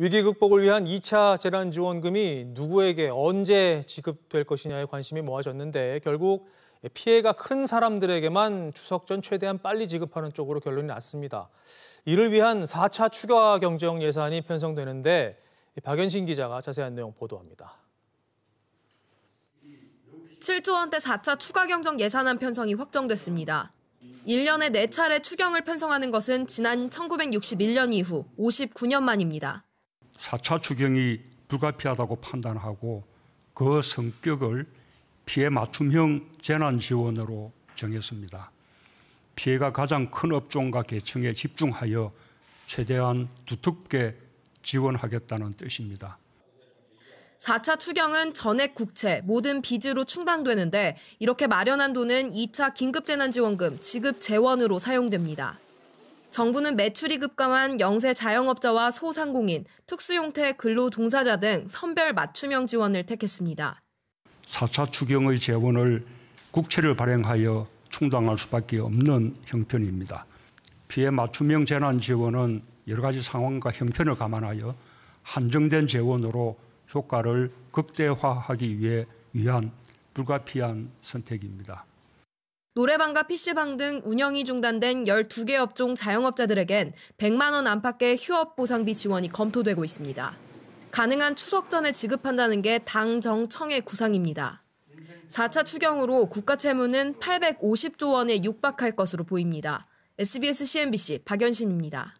위기 극복을 위한 2차 재난 지원금이 누구에게 언제 지급될 것이냐에 관심이 모아졌는데 결국 피해가 큰 사람들에게만 추석 전 최대한 빨리 지급하는 쪽으로 결론이 났습니다. 이를 위한 4차 추가 경정 예산이 편성되는데 박연신 기자가 자세한 내용 보도합니다. 7조 원대 4차 추가 경정 예산안 편성이 확정됐습니다. 1년에 4차례 추경을 편성하는 것은 지난 1961년 이후 59년 만입니다. 4차 추경이 불가피하다고 판단하고 그 성격을 피해 맞춤형 재난 지원으로 정했습니다. 피해가 가장 큰 업종과 계층에 집중하여 최대한 두텁게 지원하겠다는 뜻입니다. 4차 추경은 전액 국채, 모든 빚으로 충당되는데 이렇게 마련한 돈은 2차 긴급재난지원금 지급 재원으로 사용됩니다. 정부는 매출이 급감한 영세 자영업자와 소상공인, 특수용태 근로 종사자 등 선별 맞춤형 지원을 택했습니다. 4차 추경의 재원을 국채를 발행하여 충당할 수밖에 없는 형편입니다. 피해 맞춤형 재난 지원은 여러 가지 상황과 형편을 감안하여 한정된 재원으로 효과를 극대화하기 위해 위한 불가피한 선택입니다. 노래방과 PC방 등 운영이 중단된 12개 업종 자영업자들에겐 100만 원 안팎의 휴업 보상비 지원이 검토되고 있습니다. 가능한 추석 전에 지급한다는 게 당정청의 구상입니다. 4차 추경으로 국가 채무는 850조 원에 육박할 것으로 보입니다. SBS CNBC 박연신입니다.